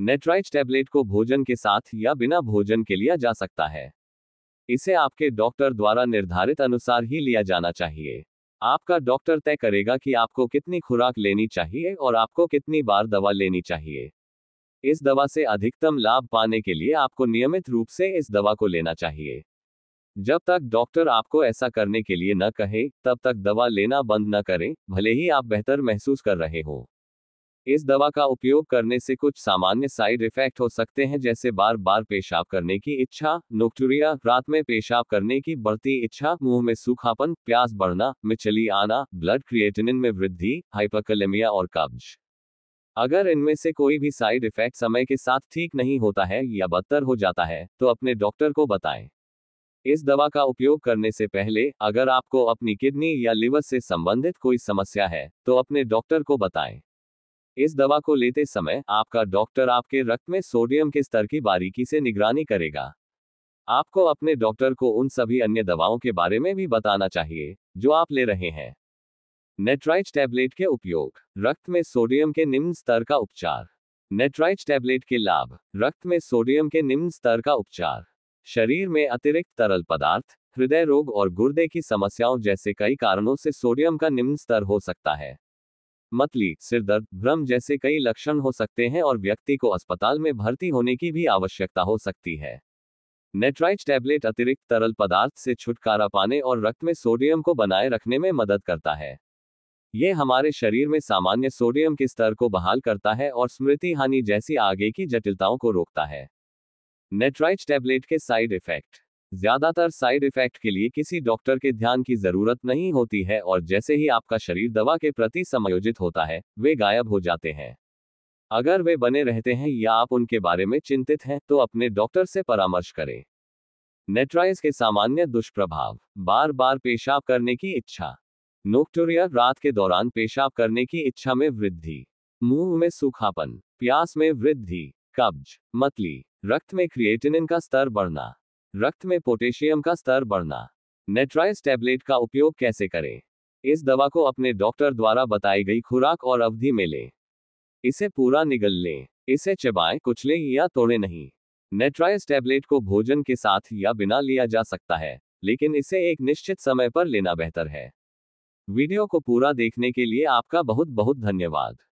नेट्राइज tablet को भोजन के साथ या बिना भोजन के लिया जा सकता है इसे आपके डॉक्टर द्वारा निर्धारित अनुसार ही लिया जाना चाहिए आपका डॉक्टर तय करेगा कि आपको कितनी खुराक लेनी चाहिए और आपको कितनी बार दवा लेनी चाहिए इस दवा से अधिकतम लाभ पाने के लिए आपको नियमित रूप से इस दवा को लेना चाहिए जब तक डॉक्टर आपको ऐसा करने के लिए न कहे तब तक दवा लेना बंद न करें भले ही आप बेहतर महसूस कर रहे हों इस दवा का उपयोग करने से कुछ सामान्य साइड इफेक्ट हो सकते हैं जैसे बार बार पेशाब करने की इच्छा नोक्टूरिया रात में पेशाब करने की बढ़ती इच्छा मुंह में सूखापन प्यास बढ़ना मिचली आना ब्लड क्रिएटिनिन में वृद्धि हाइपरकलेमिया और कब्ज अगर इनमें से कोई भी साइड इफेक्ट समय के साथ ठीक नहीं होता है या बदतर हो जाता है तो अपने डॉक्टर को बताएं इस दवा का उपयोग करने से पहले अगर आपको अपनी किडनी या लिवर से संबंधित कोई समस्या है तो अपने डॉक्टर को बताएं इस दवा को लेते समय आपका डॉक्टर आपके रक्त में सोडियम के स्तर की बारीकी से निगरानी करेगा आपको अपने डॉक्टर को उन सभी अन्य दवाओं के बारे में भी बताना चाहिए जो आप ले रहे हैं नेट्राइट टैबलेट के उपयोग रक्त में सोडियम के निम्न स्तर का उपचार नेट्राइज टैबलेट के लाभ रक्त में सोडियम के निम्न स्तर का उपचार शरीर में अतिरिक्त तरल पदार्थ हृदय रोग और गुर्दे की समस्याओं जैसे कई कारणों से सोडियम का निम्न स्तर हो सकता है मतली सिरदर्द भ्रम जैसे कई लक्षण हो सकते हैं और व्यक्ति को अस्पताल में भर्ती होने की भी आवश्यकता हो सकती है नेट्राइट टैबलेट अतिरिक्त तरल पदार्थ से छुटकारा पाने और रक्त में सोडियम को बनाए रखने में मदद करता है ये हमारे शरीर में सामान्य सोडियम के स्तर को बहाल करता है और स्मृति हानि जैसी आगे की जटिलताओं को रोकता है नेट्राइट टैबलेट के साइड इफेक्ट ज्यादातर साइड इफेक्ट के लिए किसी डॉक्टर के ध्यान की जरूरत नहीं होती है और जैसे ही आपका शरीर दवा के प्रति समायोजित होता है वे गायब हो जाते हैं अगर वे बने रहते हैं या आप उनके बारे में चिंतित हैं तो अपने डॉक्टर से परामर्श करें नेट्राइज के सामान्य दुष्प्रभाव बार बार पेशाब करने की इच्छा नोक्टोरिया रात के दौरान पेशाब करने की इच्छा में वृद्धि मुंह में सूखापन प्यास में वृद्धि कब्ज मतली रक्त में क्रिएटिनिन का स्तर बढ़ना रक्त में पोटेशियम का स्तर बढ़ना नेट्राइस टैबलेट का उपयोग कैसे करें इस दवा को अपने डॉक्टर द्वारा बताई गई खुराक और अवधि में लें इसे पूरा निगल लें इसे चबाए कुचले या तोड़े नहीं नेट्राइस टैबलेट को भोजन के साथ या बिना लिया जा सकता है लेकिन इसे एक निश्चित समय पर लेना बेहतर है वीडियो को पूरा देखने के लिए आपका बहुत बहुत धन्यवाद